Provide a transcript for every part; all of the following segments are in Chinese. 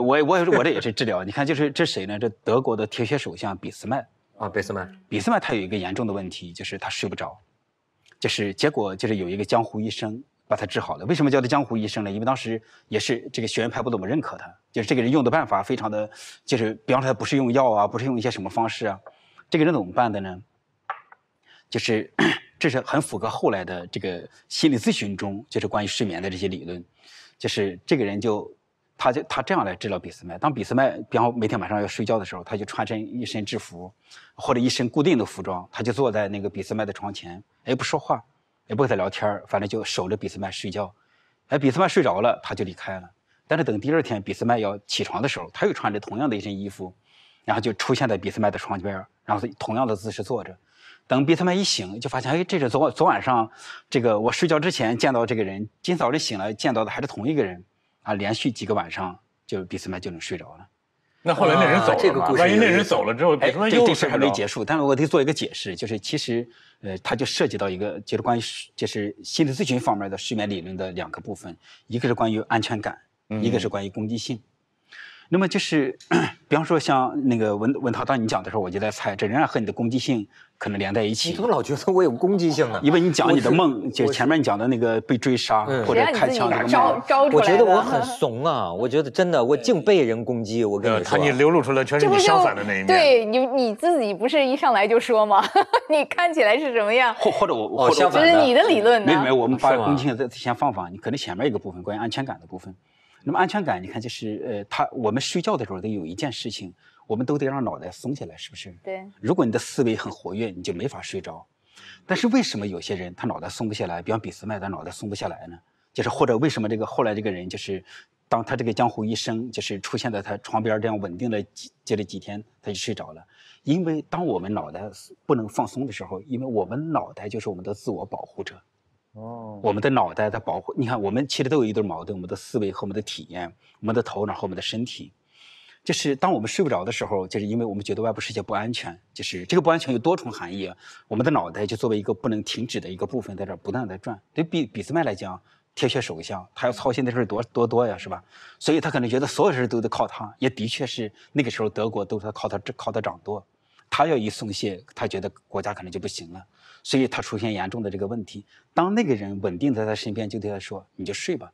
我我我这也是治疗，你看，就是这谁呢？这德国的铁血首相俾斯麦啊，俾斯麦，俾斯麦他有一个严重的问题，就是他睡不着，就是结果就是有一个江湖医生把他治好了。为什么叫他江湖医生呢？因为当时也是这个学院派不怎么认可他，就是这个人用的办法非常的，就是比方说他不是用药啊，不是用一些什么方式啊，这个人怎么办的呢？就是 这是很符合后来的这个心理咨询中，就是关于睡眠的这些理论，就是这个人就。他就他这样来治疗俾斯麦。当俾斯麦比方每天晚上要睡觉的时候，他就穿身一身制服，或者一身固定的服装，他就坐在那个俾斯麦的床前，也不说话，也不跟他聊天反正就守着俾斯麦睡觉。哎，俾斯麦睡着了，他就离开了。但是等第二天俾斯麦要起床的时候，他又穿着同样的一身衣服，然后就出现在俾斯麦的床边然后同样的姿势坐着。等俾斯麦一醒，就发现哎，这是昨昨晚上这个我睡觉之前见到这个人，今早晨醒来见到的还是同一个人。啊，连续几个晚上，就俾斯麦就能睡着了。那后来那人走了，万一那人走了之后，比斯麦又这事还没结束。但是我得做一个解释，就是其实，呃，它就涉及到一个，就是关于就是心理咨询方面的睡眠理论的两个部分，一个是关于安全感，一个是关于攻击性。那么就是，比方说像那个文文涛，当你讲的时候，我就在猜，这仍然和你的攻击性可能连在一起。你怎么老觉得我有攻击性呢？因为你讲你的梦，就前面讲的那个被追杀，或者开枪什么梦。招招我觉得我很怂啊！我觉得真的，我净被人攻击。我跟你说，你流露出来全是相反的那一面。对你你自己不是一上来就说吗？你看起来是什么样？或或者我，我觉得你的理论呢？我们把攻击性再先放放，你可能前面一个部分关于安全感的部分。那么安全感，你看，就是呃，他我们睡觉的时候得有一件事情，我们都得让脑袋松下来，是不是？对。如果你的思维很活跃，你就没法睡着。但是为什么有些人他脑袋松不下来？比方比斯麦他脑袋松不下来呢？就是或者为什么这个后来这个人就是，当他这个江湖医生就是出现在他床边这样稳定了几接了几天，他就睡着了？因为当我们脑袋不能放松的时候，因为我们脑袋就是我们的自我保护者。哦，我们的脑袋它保护，你看，我们其实都有一对矛盾：我们的思维和我们的体验，我们的头脑和我们的身体。就是当我们睡不着的时候，就是因为我们觉得外部世界不安全。就是这个不安全有多重含义，我们的脑袋就作为一个不能停止的一个部分，在这不断的转。对比比斯麦来讲，铁血首相，他要操心的事多多多呀，是吧？所以他可能觉得所有事都得靠他，也的确是那个时候德国都是靠他靠他掌舵。他要一松懈，他觉得国家可能就不行了，所以他出现严重的这个问题。当那个人稳定在他身边，就对他说：“你就睡吧，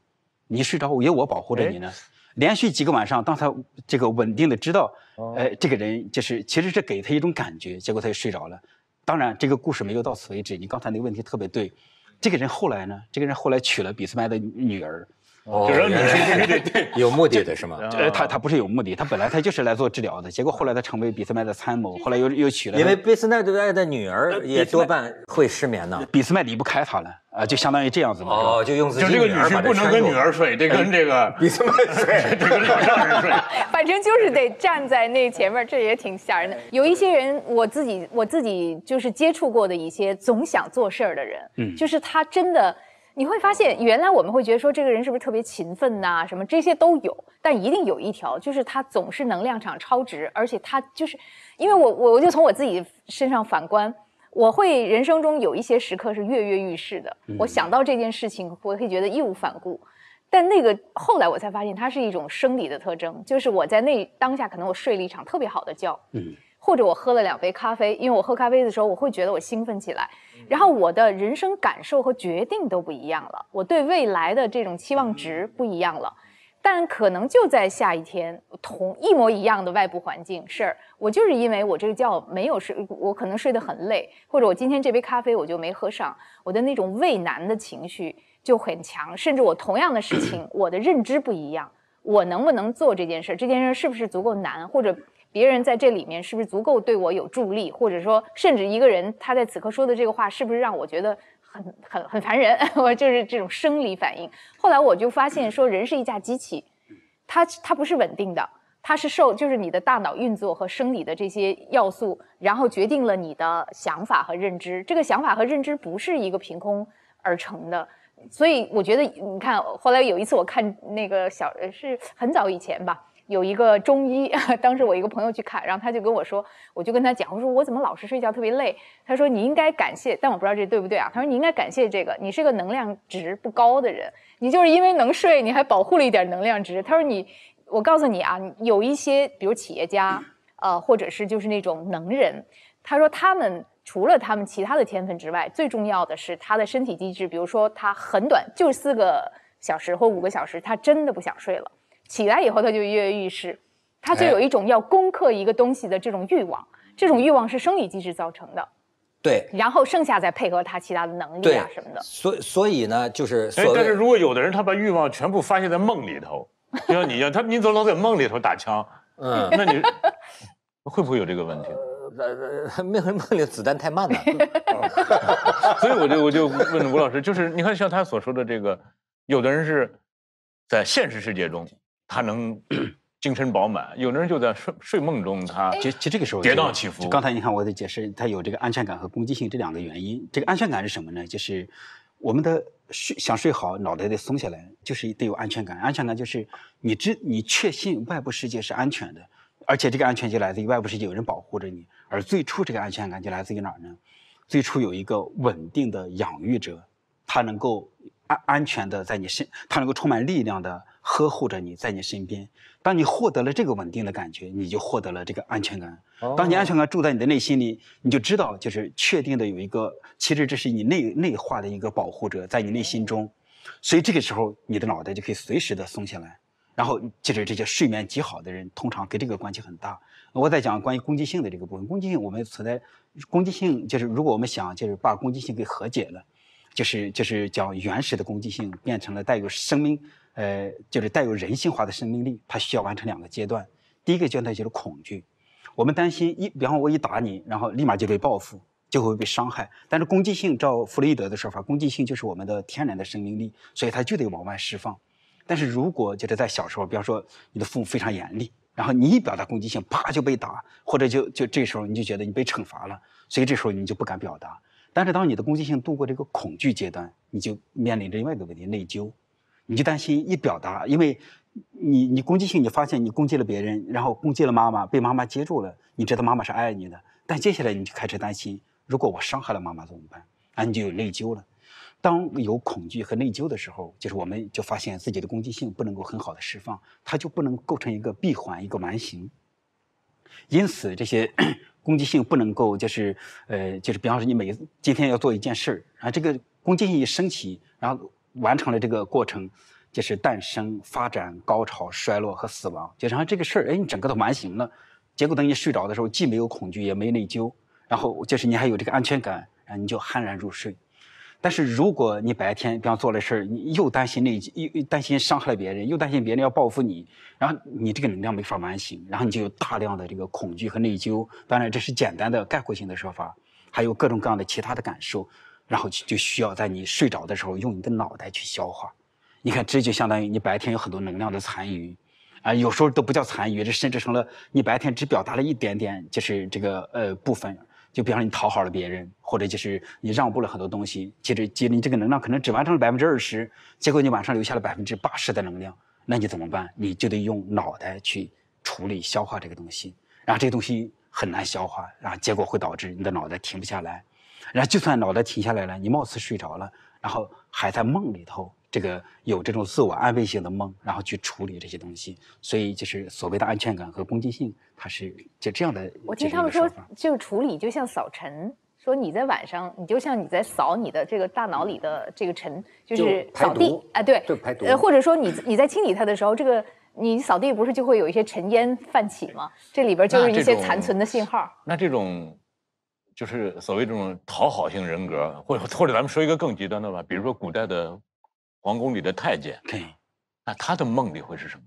你睡着，有我保护着你呢。”连续几个晚上，当他这个稳定的知道，哎，这个人就是其实是给他一种感觉，结果他就睡着了。当然，这个故事没有到此为止。你刚才那个问题特别对，这个人后来呢？这个人后来娶了俾斯麦的女儿。就是你，对对对，有目的的是吗？呃，他他不是有目的，他本来他就是来做治疗的，结果后来他成为俾斯麦的参谋，后来又又娶了。因为俾斯麦的爱的女儿也多半会失眠呢。俾斯麦离不开他了，啊，就相当于这样子嘛。哦，就用就这个女人不能跟女儿睡，得跟这个 俾斯麦睡。人睡。反正就是得站在那前面，这也挺吓人的。有一些人，我自己我自己就是接触过的一些总想做事儿的人，嗯，就是他真的。你会发现，原来我们会觉得说这个人是不是特别勤奋呐？什么这些都有，但一定有一条，就是他总是能量场超值，而且他就是，因为我我我就从我自己身上反观，我会人生中有一些时刻是跃跃欲试的，我想到这件事情，我会觉得义无反顾。但那个后来我才发现，它是一种生理的特征，就是我在那当下可能我睡了一场特别好的觉。嗯。或者我喝了两杯咖啡，因为我喝咖啡的时候，我会觉得我兴奋起来，然后我的人生感受和决定都不一样了，我对未来的这种期望值不一样了。但可能就在下一天，同一模一样的外部环境事儿，我就是因为我这个觉没有睡，我可能睡得很累，或者我今天这杯咖啡我就没喝上，我的那种畏难的情绪就很强，甚至我同样的事情，我的认知不一样，我能不能做这件事儿，这件事儿是不是足够难，或者。别人在这里面是不是足够对我有助力，或者说，甚至一个人他在此刻说的这个话，是不是让我觉得很很很烦人？我就是这种生理反应。后来我就发现，说人是一架机器，它它不是稳定的，它是受就是你的大脑运作和生理的这些要素，然后决定了你的想法和认知。这个想法和认知不是一个凭空而成的。所以我觉得，你看，后来有一次我看那个小，是很早以前吧。有一个中医，当时我一个朋友去看，然后他就跟我说，我就跟他讲，我说我怎么老是睡觉特别累？他说你应该感谢，但我不知道这对不对啊？他说你应该感谢这个，你是个能量值不高的人，你就是因为能睡，你还保护了一点能量值。他说你，我告诉你啊，有一些比如企业家，呃，或者是就是那种能人，他说他们除了他们其他的天分之外，最重要的是他的身体机制，比如说他很短，就四个小时或五个小时，他真的不想睡了。起来以后他就跃跃欲试，他就有一种要攻克一个东西的这种欲望，这种欲望是生理机制造成的，对，然后剩下再配合他其他的能力啊什么的。所以，所以呢，就是，但是如果有的人他把欲望全部发泄在梦里头，就像你一样，他你总老在梦里头打枪，嗯，那你会不会有这个问题？梦梦里子弹太慢了，所以我就我就问吴老师，就是你看像他所说的这个，有的人是在现实世界中。他能 精神饱满，有的人就在睡睡梦中，他其其这个时候跌宕起伏。刚才你看我的解释，他有这个安全感和攻击性这两个原因。这个安全感是什么呢？就是我们的睡想睡好，脑袋得松下来，就是得有安全感。安全感就是你知你确信外部世界是安全的，而且这个安全就来自于外部世界有人保护着你。而最初这个安全感就来自于哪儿呢？最初有一个稳定的养育者，他能够安安全的在你身，他能够充满力量的。呵护着你，在你身边。当你获得了这个稳定的感觉，你就获得了这个安全感。当你安全感住在你的内心里，你就知道，就是确定的有一个。其实这是你内内化的一个保护者，在你内心中。所以这个时候，你的脑袋就可以随时的松下来。然后，就是这些睡眠极好的人，通常跟这个关系很大。我在讲关于攻击性的这个部分，攻击性我们存在攻击性，就是如果我们想就是把攻击性给和解了，就是就是讲原始的攻击性变成了带有生命。呃，就是带有人性化的生命力，它需要完成两个阶段。第一个阶段就是恐惧，我们担心一，比方我一打你，然后立马就被报复，就会被伤害。但是攻击性，照弗洛伊德的说法，攻击性就是我们的天然的生命力，所以它就得往外释放。但是如果就是在小时候，比方说你的父母非常严厉，然后你一表达攻击性，啪就被打，或者就就这时候你就觉得你被惩罚了，所以这时候你就不敢表达。但是当你的攻击性度过这个恐惧阶段，你就面临着另外一个问题，内疚。你就担心一表达，因为你你攻击性，你发现你攻击了别人，然后攻击了妈妈，被妈妈接住了，你知道妈妈是爱你的，但接下来你就开始担心，如果我伤害了妈妈怎么办？啊，你就有内疚了。当有恐惧和内疚的时候，就是我们就发现自己的攻击性不能够很好的释放，它就不能构成一个闭环，一个完形。因此，这些 攻击性不能够就是呃，就是比方说你每今天要做一件事儿啊，这个攻击性一升起，然后。完成了这个过程，就是诞生、发展、高潮、衰落和死亡，就然后这个事儿，哎，你整个都完形了。结果等你睡着的时候，既没有恐惧，也没内疚，然后就是你还有这个安全感，然后你就酣然入睡。但是如果你白天比方做了事儿，你又担心内疚，又担心伤害了别人，又担心别人要报复你，然后你这个能量没法完形，然后你就有大量的这个恐惧和内疚。当然这是简单的概括性的说法，还有各种各样的其他的感受。然后就需要在你睡着的时候用你的脑袋去消化。你看，这就相当于你白天有很多能量的残余，啊，有时候都不叫残余，这甚至成了你白天只表达了一点点，就是这个呃部分。就比方说你讨好了别人，或者就是你让步了很多东西，接着，接着你这个能量可能只完成了百分之二十，结果你晚上留下了百分之八十的能量，那你怎么办？你就得用脑袋去处理、消化这个东西，然后这个东西很难消化，然后结果会导致你的脑袋停不下来。然后就算脑袋停下来了，你貌似睡着了，然后还在梦里头，这个有这种自我安慰性的梦，然后去处理这些东西。所以就是所谓的安全感和攻击性，它是就这样的。我听他们说，就处理就像扫尘，说你在晚上，你就像你在扫你的这个大脑里的这个尘，就是扫地啊，对，就排毒，呃，或者说你你在清理它的时候，这个你扫地不是就会有一些尘烟泛起吗？这里边就是一些残存的信号。那这种。就是所谓这种讨好型人格，或者或者咱们说一个更极端的吧，比如说古代的皇宫里的太监。对，那他的梦里会是什么？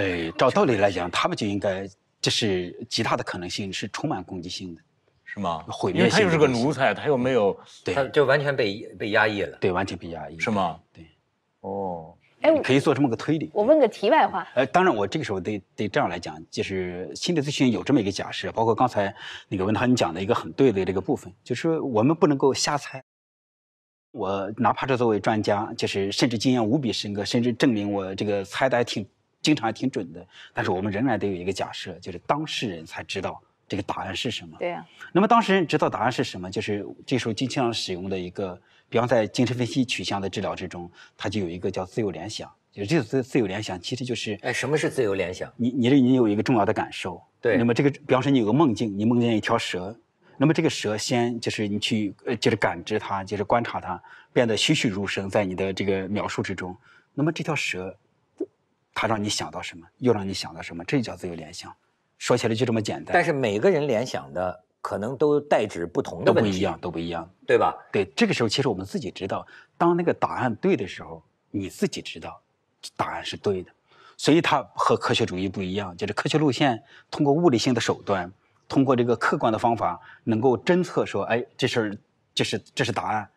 哎，照道理来讲，他们就应该，这是极大的可能性是充满攻击性的，是吗？毁灭性因为他就是个奴才，他又没有，他就完全被被压抑了。对，完全被压抑，是吗？对，哦。哎，可以做这么个推理。我问个题外话。呃，当然，我这个时候得得这样来讲，就是心理咨询有这么一个假设，包括刚才那个文涛你讲的一个很对的这个部分，就是我们不能够瞎猜。我哪怕是作为专家，就是甚至经验无比深刻，甚至证明我这个猜的还挺经常还挺准的，但是我们仍然得有一个假设，就是当事人才知道这个答案是什么。对呀。那么当事人知道答案是什么？就是这时候经常使用的一个。比方在精神分析取向的治疗之中，它就有一个叫自由联想，就是这个自自由联想其实就是，哎，什么是自由联想？你你你有一个重要的感受，对。那么这个，比方说你有个梦境，你梦见一条蛇，那么这个蛇先就是你去呃，就是感知它，就是观察它，变得栩栩如生在你的这个描述之中。那么这条蛇，它让你想到什么？又让你想到什么？这叫自由联想。说起来就这么简单，但是每个人联想的。可能都代指不同的问题，都不一样，都不一样，对吧？对，这个时候其实我们自己知道，当那个答案对的时候，你自己知道，答案是对的。所以它和科学主义不一样，就是科学路线通过物理性的手段，通过这个客观的方法能够侦测说，哎，这事儿，这是这是答案。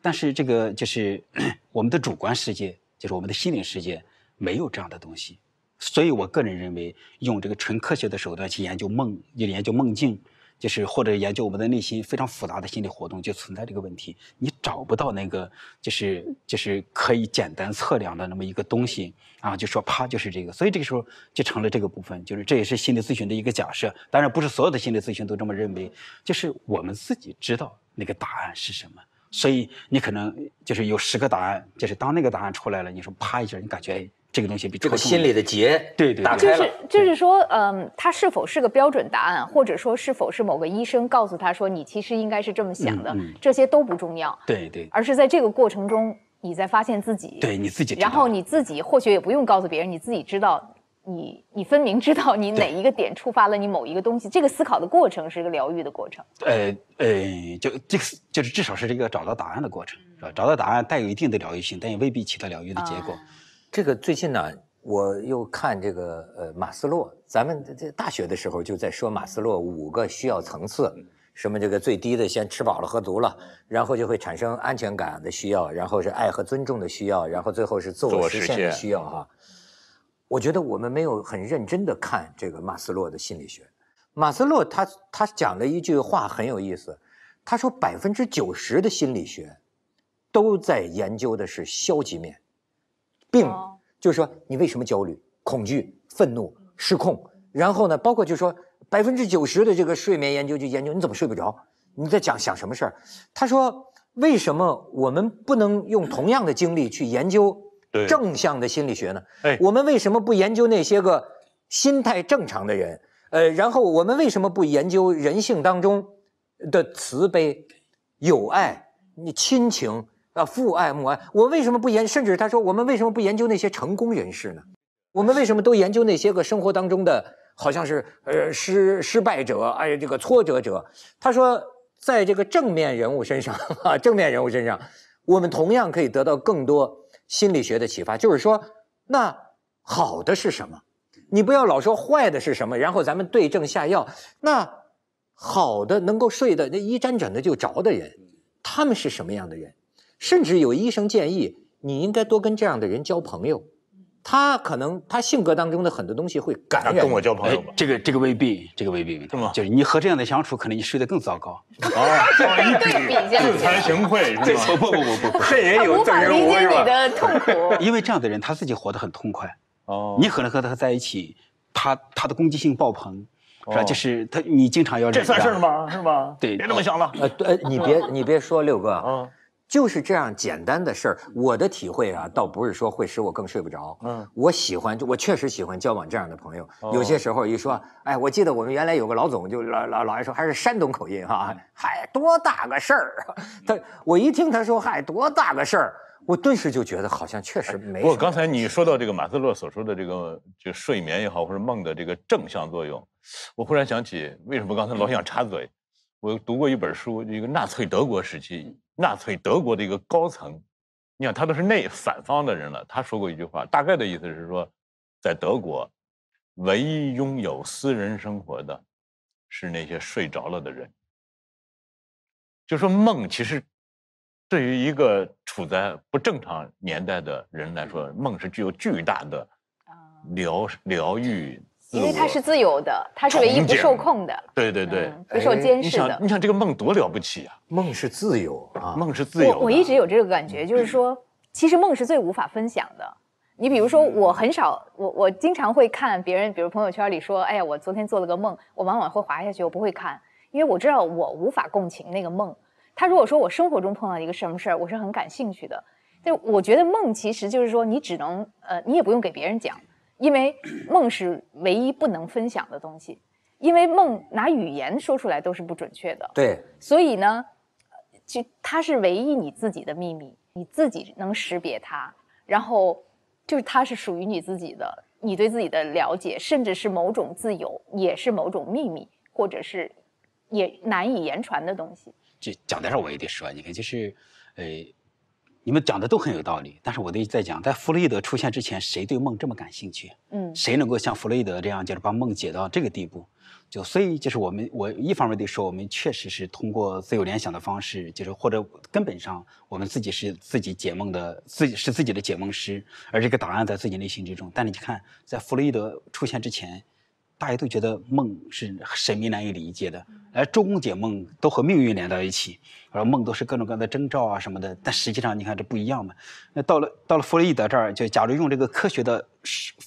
但是这个就是 我们的主观世界，就是我们的心灵世界没有这样的东西。所以我个人认为，用这个纯科学的手段去研究梦，去研究梦境。就是或者研究我们的内心非常复杂的心理活动，就存在这个问题，你找不到那个就是就是可以简单测量的那么一个东西啊，就说啪就是这个，所以这个时候就成了这个部分，就是这也是心理咨询的一个假设，当然不是所有的心理咨询都这么认为，就是我们自己知道那个答案是什么，所以你可能就是有十个答案，就是当那个答案出来了，你说啪一下，你感觉这个东西比这个心里的结对对，就是就是说，嗯，他是否是个标准答案，或者说是否是某个医生告诉他说你其实应该是这么想的，这些都不重要。对对，而是在这个过程中，你在发现自己对你自己，然后你自己或许也不用告诉别人，你自己知道，你你分明知道你哪一个点触发了你某一个东西。这个思考的过程是一个疗愈的过程。呃呃，就这个就是至少是这个找到答案的过程，是吧？找到答案带有一定的疗愈性，但也未必起到疗愈的结果。这个最近呢，我又看这个呃马斯洛，咱们这大学的时候就在说马斯洛五个需要层次，什么这个最低的先吃饱了喝足了，然后就会产生安全感的需要，然后是爱和尊重的需要，然后最后是自我实现的需要哈。我觉得我们没有很认真的看这个马斯洛的心理学，马斯洛他他讲了一句话很有意思，他说百分之九十的心理学，都在研究的是消极面。病，就是说你为什么焦虑、恐惧、愤怒、失控？然后呢，包括就说百分之九十的这个睡眠研究就研究你怎么睡不着，你在讲想什么事儿？他说为什么我们不能用同样的精力去研究正向的心理学呢？哎，我们为什么不研究那些个心态正常的人？呃，然后我们为什么不研究人性当中的慈悲、友爱、你亲情？啊，父爱母爱，我为什么不研？甚至他说，我们为什么不研究那些成功人士呢？我们为什么都研究那些个生活当中的好像是呃失失败者？哎呀，这个挫折者。他说，在这个正面人物身上啊，正面人物身上，我们同样可以得到更多心理学的启发。就是说，那好的是什么？你不要老说坏的是什么，然后咱们对症下药。那好的能够睡得那一沾枕头就着的人，他们是什么样的人？甚至有医生建议，你应该多跟这样的人交朋友，他可能他性格当中的很多东西会感染跟我交朋友吗？这个这个未必，这个未必，吗？就是你和这样的相处，可能你睡得更糟糕啊！对比一下，自惭形秽，是吗？不不不不不，这也有。无法理解你的痛苦，因为这样的人他自己活得很痛快哦。你可能和他在一起，他他的攻击性爆棚，是吧？就是他，你经常要这算事吗？是吗？对，别那么想了。呃，你别你别说六哥嗯，就是这样简单的事儿，我的体会啊，倒不是说会使我更睡不着。嗯，我喜欢，我确实喜欢交往这样的朋友。有些时候一说，哎，我记得我们原来有个老总，就老老老爱说还是山东口音哈，嗨，多大个事儿啊！他我一听他说嗨，多大个事儿，我顿时就觉得好像确实没有。不，刚才你说到这个马斯洛所说的这个就睡眠也好或者梦的这个正向作用，我忽然想起为什么刚才老想插嘴，我读过一本书，一个纳粹德国时期。纳粹德国的一个高层，你看他都是内反方的人了。他说过一句话，大概的意思是说，在德国，唯一拥有私人生活的，是那些睡着了的人。就说梦，其实对于一个处在不正常年代的人来说，梦是具有巨大的疗疗愈。因为它是自由的，它是唯一不受控的，对对对，不受监视的。你想，这个梦多了不起啊！梦是自由啊，梦是自由。我我一直有这个感觉，就是说，其实梦是最无法分享的。你比如说，我很少，我我经常会看别人，比如朋友圈里说，哎呀，我昨天做了个梦，我往往会滑下去，我不会看，因为我知道我无法共情那个梦。他如果说我生活中碰到一个什么事儿，我是很感兴趣的。但我觉得梦其实就是说，你只能呃，你也不用给别人讲。因为梦是唯一不能分享的东西，因为梦拿语言说出来都是不准确的。对，所以呢，就它是唯一你自己的秘密，你自己能识别它，然后就是它是属于你自己的，你对自己的了解，甚至是某种自由，也是某种秘密，或者是也难以言传的东西。这讲台上我也得说，你看就是，呃。你们讲的都很有道理，但是我得再讲，在弗洛伊德出现之前，谁对梦这么感兴趣？嗯，谁能够像弗洛伊德这样，就是把梦解到这个地步？就所以，就是我们，我一方面得说，我们确实是通过自由联想的方式，就是或者根本上，我们自己是自己解梦的，自己是自己的解梦师，而这个答案在自己内心之中。但你去看，在弗洛伊德出现之前。大家都觉得梦是神秘难以理解的，而周公解梦都和命运连到一起，而梦都是各种各样的征兆啊什么的。但实际上，你看这不一样嘛。那到了到了弗洛伊德这儿，就假如用这个科学的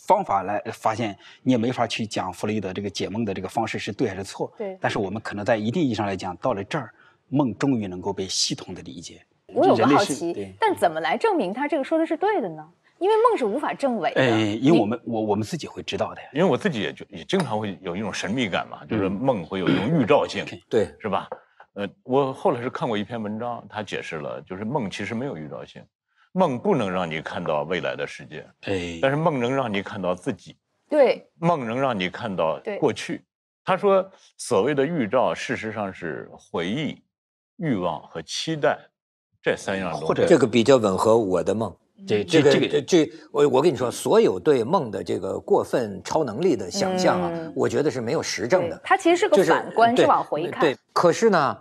方法来发现，你也没法去讲弗洛伊德这个解梦的这个方式是对还是错。对。但是我们可能在一定意义上来讲，到了这儿，梦终于能够被系统的理解。我有个好奇，但怎么来证明他这个说的是对的呢？因为梦是无法证伪的，因为我们我我们自己会知道的。呀。因为我自己也就也经常会有一种神秘感嘛，就是梦会有一种预兆性，对，是吧？呃，我后来是看过一篇文章，他解释了，就是梦其实没有预兆性，梦不能让你看到未来的世界，哎，但是梦能让你看到自己，对，梦能让你看到过去。他说，所谓的预兆，事实上是回忆、欲望和期待这三样东西，或者这个比较吻合我的梦。这这个这这，我我跟你说，所有对梦的这个过分超能力的想象啊，我觉得是没有实证的。它其实是个反观，是往回看。对，可是呢，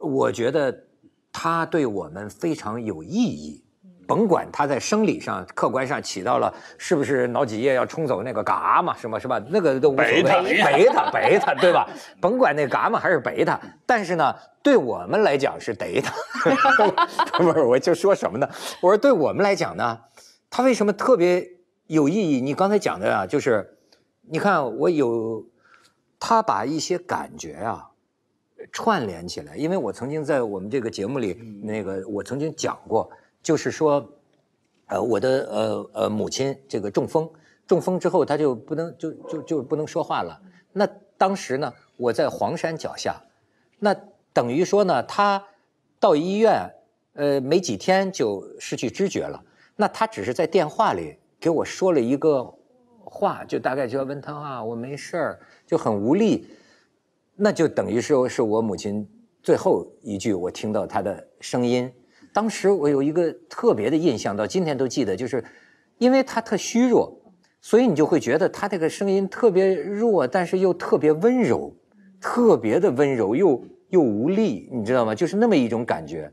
我觉得它对我们非常有意义。甭管他在生理上、客观上起到了是不是脑脊液要冲走那个伽马什么是吧？那个都无所谓，贝塔贝塔对吧？甭管那伽马还是白塔，但是呢，对我们来讲是得他。不是，我就说什么呢？我说对我们来讲呢，他为什么特别有意义？你刚才讲的啊，就是，你看我有，他把一些感觉啊串联起来，因为我曾经在我们这个节目里那个我曾经讲过。就是说，呃，我的呃呃母亲这个中风，中风之后她就不能就就就不能说话了。那当时呢，我在黄山脚下，那等于说呢，她到医院，呃，没几天就失去知觉了。那她只是在电话里给我说了一个话，就大概就要问她啊，我没事儿，就很无力。那就等于说是我母亲最后一句我听到她的声音。当时我有一个特别的印象，到今天都记得，就是因为他特虚弱，所以你就会觉得他这个声音特别弱，但是又特别温柔，特别的温柔又又无力，你知道吗？就是那么一种感觉。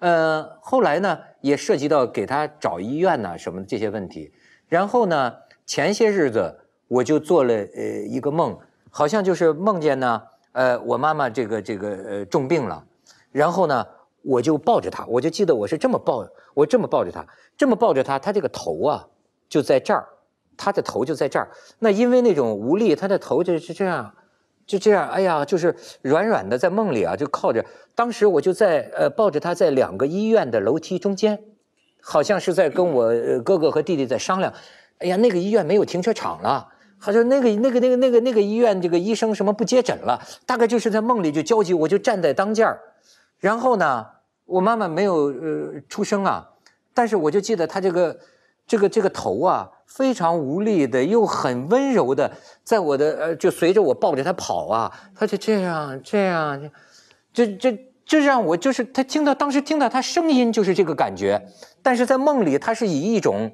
呃，后来呢，也涉及到给他找医院呐什么这些问题。然后呢，前些日子我就做了呃一个梦，好像就是梦见呢，呃，我妈妈这个这个呃重病了，然后呢。我就抱着他，我就记得我是这么抱，我这么抱着他，这么抱着他，他这个头啊，就在这儿，他的头就在这儿。那因为那种无力，他的头就是这样，就这样。哎呀，就是软软的，在梦里啊，就靠着。当时我就在呃抱着他在两个医院的楼梯中间，好像是在跟我哥哥和弟弟在商量。哎呀，那个医院没有停车场了，好像那个那个那个那个那个医院这个医生什么不接诊了，大概就是在梦里就焦急，我就站在当间儿。然后呢，我妈妈没有呃出生啊，但是我就记得她这个，这个这个头啊，非常无力的，又很温柔的，在我的呃，就随着我抱着她跑啊，她就这样这样，就就就让我就是她听到当时听到她声音就是这个感觉，但是在梦里她是以一种。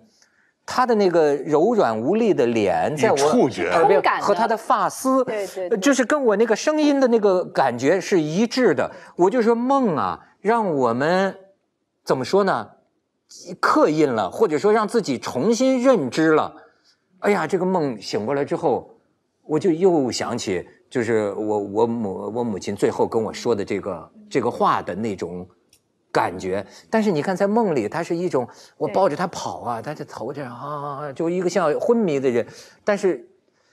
他的那个柔软无力的脸，在我触觉，和他的发丝，就是跟我那个声音的那个感觉是一致的。我就说梦啊，让我们怎么说呢？刻印了，或者说让自己重新认知了。哎呀，这个梦醒过来之后，我就又想起，就是我我母我母亲最后跟我说的这个这个话的那种。感觉，但是你看，在梦里，它是一种，我抱着他跑啊，他就头这样啊，就一个像昏迷的人，但是，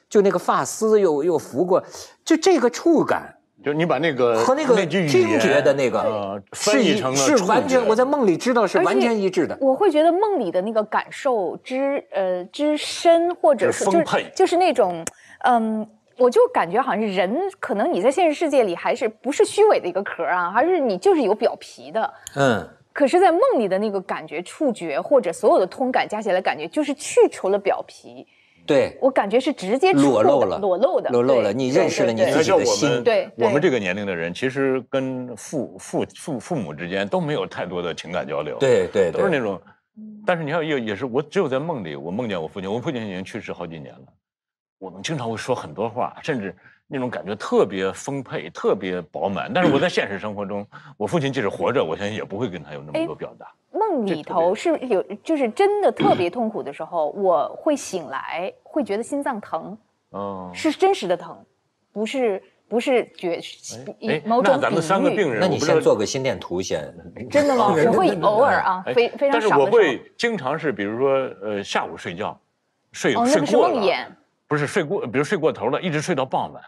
就那个发丝又又拂过，就这个触感，就是你把那个和那个听觉的那个翻译成了是完全，我在梦里知道是完全一致的。我会觉得梦里的那个感受之呃之深，或者就是就是那种嗯。我就感觉好像是人，可能你在现实世界里还是不是虚伪的一个壳啊，而是你就是有表皮的。嗯。可是，在梦里的那个感觉、触觉或者所有的通感加起来，感觉就是去除了表皮。对。我感觉是直接裸露了。裸露的。裸露了。你认识了你自己的心。对。我们这个年龄的人，其实跟父父父父母之间都没有太多的情感交流。对对。都是那种，但是你看，也也是，我只有在梦里，我梦见我父亲。我父亲已经去世好几年了。我们经常会说很多话，甚至那种感觉特别丰沛、特别饱满。但是我在现实生活中，我父亲即使活着，我相信也不会跟他有那么多表达。梦里头是有，就是真的特别痛苦的时候，我会醒来，会觉得心脏疼，嗯，是真实的疼，不是不是觉某种比那咱们三个病人，那你先做个心电图先。真的吗？我 会偶尔啊，非非常少但是我会经常是，比如说呃，下午睡觉，睡睡过啊。那是梦魇。不是睡过，比如睡过头了，一直睡到傍晚，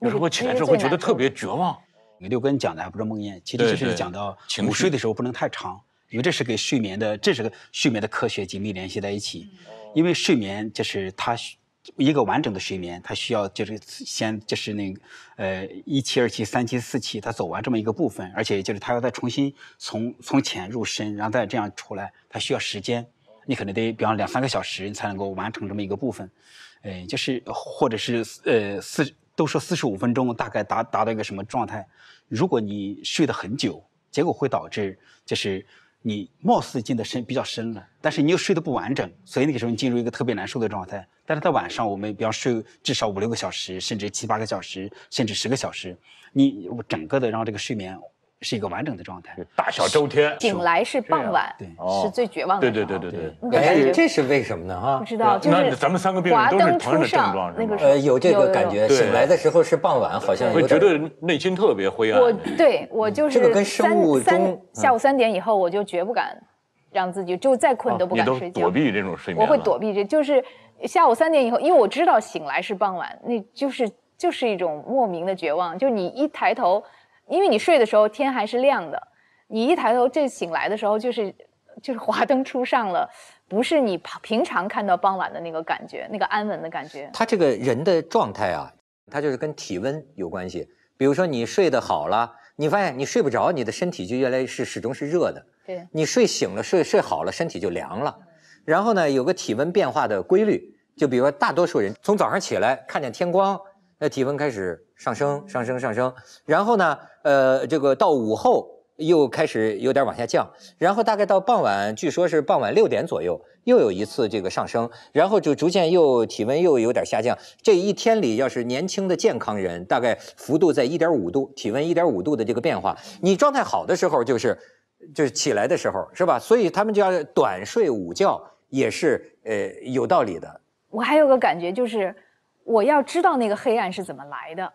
有时候起来之后会觉得特别绝望。你六根讲的还不是梦魇，其实这是讲到午睡的时候不能太长，因为这是跟睡眠的，这是个睡眠的科学紧密联系在一起。因为睡眠就是它一个完整的睡眠，它需要就是先就是那个呃一期、二期、三期、四期，它走完这么一个部分，而且就是它要再重新从从浅入深，然后再这样出来，它需要时间，你可能得比方两三个小时你才能够完成这么一个部分。哎，就是，或者是，呃，四都说四十五分钟大概达达到一个什么状态？如果你睡得很久，结果会导致就是你貌似进的深比较深了，但是你又睡得不完整，所以那个时候你进入一个特别难受的状态。但是在晚上，我们比方睡至少五六个小时，甚至七八个小时，甚至十个小时，你整个的让这个睡眠。是一个完整的状态，大小周天。醒来是傍晚，对，是最绝望的。对对对对对。哎，这是为什么呢？哈，不知道。就是咱们三个病人都是同样的症状，那个呃，有这个感觉。醒来的时候是傍晚，好像会觉得内心特别灰暗。我对我就是。这个跟生物钟。下午三点以后，我就绝不敢让自己就再困都不敢睡觉。躲避这种睡眠。我会躲避，这就是下午三点以后，因为我知道醒来是傍晚，那就是就是一种莫名的绝望，就你一抬头。因为你睡的时候天还是亮的，你一抬头这醒来的时候就是就是华灯初上了，不是你平常看到傍晚的那个感觉，那个安稳的感觉。他这个人的状态啊，他就是跟体温有关系。比如说你睡得好了，你发现你睡不着，你的身体就越来越是始终是热的。对。你睡醒了，睡睡好了，身体就凉了。然后呢，有个体温变化的规律，就比如说大多数人从早上起来看见天光，那体温开始。上升，上升，上升，然后呢，呃，这个到午后又开始有点往下降，然后大概到傍晚，据说是傍晚六点左右又有一次这个上升，然后就逐渐又体温又有点下降。这一天里，要是年轻的健康人，大概幅度在一点五度，体温一点五度的这个变化，你状态好的时候就是就是起来的时候，是吧？所以他们就要短睡午觉也是呃有道理的。我还有个感觉就是，我要知道那个黑暗是怎么来的。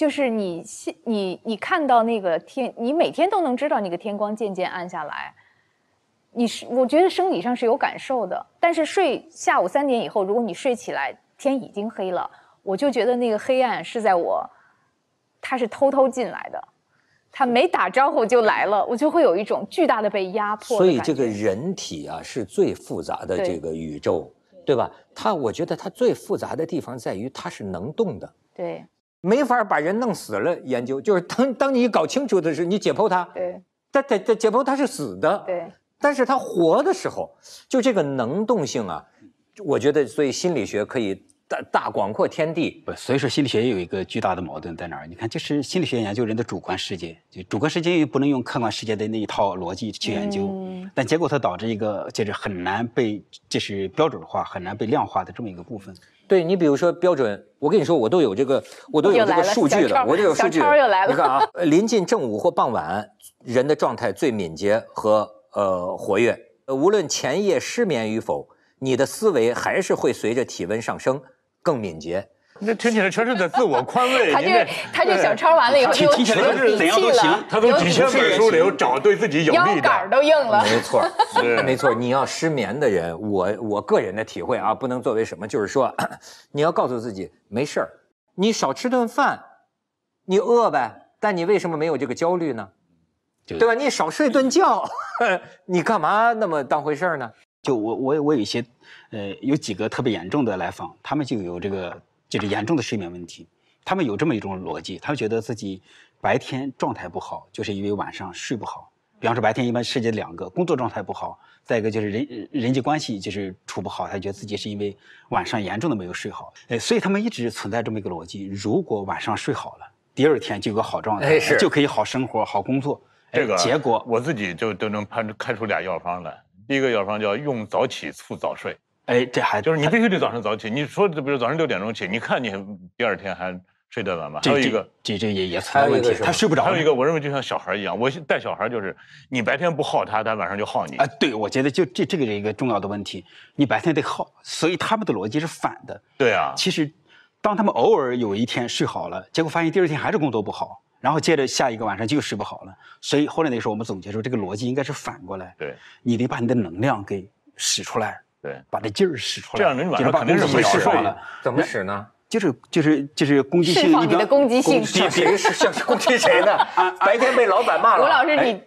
就是你你你看到那个天，你每天都能知道那个天光渐渐暗下来。你是我觉得生理上是有感受的，但是睡下午三点以后，如果你睡起来，天已经黑了，我就觉得那个黑暗是在我，它是偷偷进来的，它没打招呼就来了，我就会有一种巨大的被压迫。所以这个人体啊是最复杂的这个宇宙，对吧？它我觉得它最复杂的地方在于它是能动的。对。没法把人弄死了研究，就是当当你搞清楚的时候，你解剖他，对，他他解剖他是死的，对，但是他活的时候，就这个能动性啊，我觉得所以心理学可以大大广阔天地。不，所以说心理学也有一个巨大的矛盾在哪儿？你看，就是心理学研究人的主观世界，就主观世界又不能用客观世界的那一套逻辑去研究，但结果它导致一个就是很难被就是标准化、很难被量化的这么一个部分。对你，比如说标准，我跟你说，我都有这个，我都有这个数据了，我都有数据。小超又来了，你看啊，临近正午或傍晚，人的状态最敏捷和呃活跃。无论前夜失眠与否，你的思维还是会随着体温上升更敏捷。那听起来全是在自我宽慰，对他这他就小抄完了以后，提提全是怎样都行，他都几千本书里找对自己有利的，腰杆儿都硬了。没错，没错。你要失眠的人，我我个人的体会啊，不能作为什么，就是说，你要告诉自己没事儿，你少吃顿饭，你饿呗。但你为什么没有这个焦虑呢？对吧？你少睡顿觉，你干嘛那么当回事儿呢？就我我我有一些呃，有几个特别严重的来访，他们就有这个。就是严重的睡眠问题，他们有这么一种逻辑，他们觉得自己白天状态不好，就是因为晚上睡不好。比方说白天一般涉及两个，工作状态不好，再一个就是人人际关系就是处不好，他觉得自己是因为晚上严重的没有睡好。哎，所以他们一直存在这么一个逻辑：如果晚上睡好了，第二天就有个好状态，就可以好生活、好工作。这个结果我自己就都能判开出俩药方来。第一个药方叫用早起促早睡。哎，这还就是你必须得早上早起。你说比如早上六点钟起？你看你第二天还睡得晚吗？这一个，这这也也存在问题，他睡不着。还有一个，我认为就像小孩一样，我带小孩就是你白天不耗他，他晚上就耗你。啊，对，我觉得就这这个是一个重要的问题，你白天得耗。所以他们的逻辑是反的。对啊。其实，当他们偶尔有一天睡好了，结果发现第二天还是工作不好，然后接着下一个晚上又睡不好了。所以后来那时候我们总结出这个逻辑应该是反过来。对，你得把你的能量给使出来。对，把这劲儿使出来，这样能软。肯定是没使来，怎么使呢？就是就是就是攻击性，你的攻击性，别别是攻击谁呢？白天被老板骂了，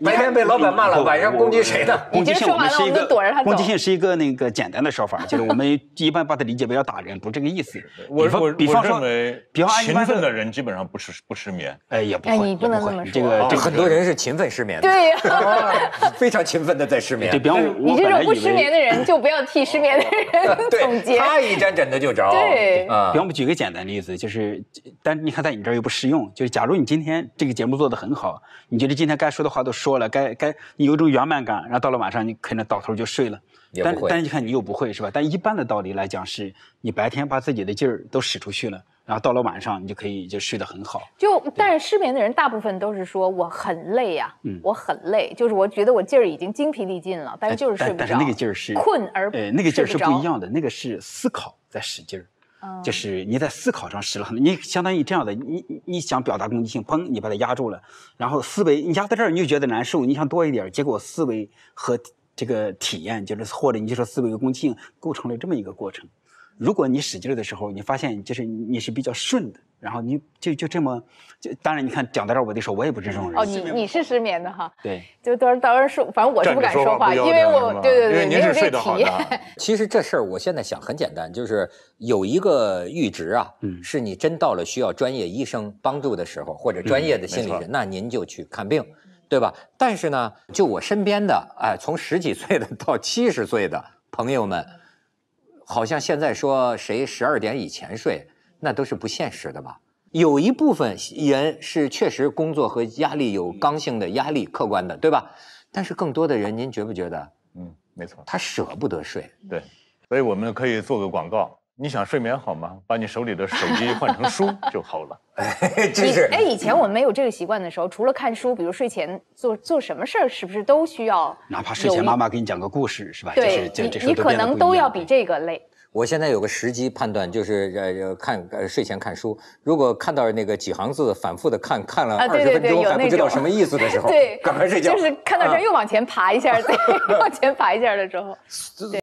白天被老板骂了，晚上攻击谁呢？攻击性说完了，我们躲着他。攻击性是一个那个简单的说法，就是我们一般把它理解为要打人，不是这个意思。我我我认为，比较勤奋的人基本上不是不失眠，哎也不会，你不能这么说，这个很多人是勤奋失眠的，对呀，非常勤奋的在失眠。对，比方我你这种不失眠的人，就不要替失眠的人 总结。他一沾枕头就着，对比方我们几个。简单例子就是，但你看在你这儿又不适用。就是假如你今天这个节目做得很好，你觉得今天该说的话都说了，该该你有种圆满感，然后到了晚上你可能倒头就睡了。但但你看你又不会是吧？但一般的道理来讲，是你白天把自己的劲儿都使出去了，然后到了晚上你就可以就睡得很好。就但是失眠的人大部分都是说我很累呀，嗯，我很累，就是我觉得我劲儿已经精疲力尽了，但是就是睡不着。但是那个劲儿是困而睡不那个劲儿是不一样的，那个是思考在使劲儿。就是你在思考上使了很多，你相当于这样的，你你想表达攻击性，砰，你把它压住了，然后思维你压在这儿你就觉得难受，你想多一点儿，结果思维和这个体验就是或者你就说思维和攻击性，构成了这么一个过程。如果你使劲的时候，你发现就是你是比较顺的。然后你就就这么，就当然你看讲到这儿，我得说，我也不是这种人。哦，你你是失眠的哈？对，就当到当然说，反正我是不敢说话，因为我对对对，因为您是睡得好的。其实这事儿我现在想很简单，就是有一个阈值啊，是你真到了需要专业医生帮助的时候，或者专业的心理人，那您就去看病，对吧？但是呢，就我身边的哎，从十几岁的到七十岁的朋友们，好像现在说谁十二点以前睡。那都是不现实的吧？有一部分人是确实工作和压力有刚性的压力，客观的，对吧？但是更多的人，您觉不觉得？嗯，没错，他舍不得睡。对，所以我们可以做个广告：你想睡眠好吗？把你手里的手机换成书 就好了。哎，就是。哎，以前我们没有这个习惯的时候，除了看书，比如睡前做做什么事儿，是不是都需要？哪怕睡前妈妈给你讲个故事，是吧？对，你你可能都要比这个累。我现在有个时机判断，就是呃看呃睡前看书，如果看到那个几行字反复的看，看了二十分钟还不知道什么意思的时候，对，赶快睡觉。就是看到这儿又往前爬一下，再 往前爬一下的时候。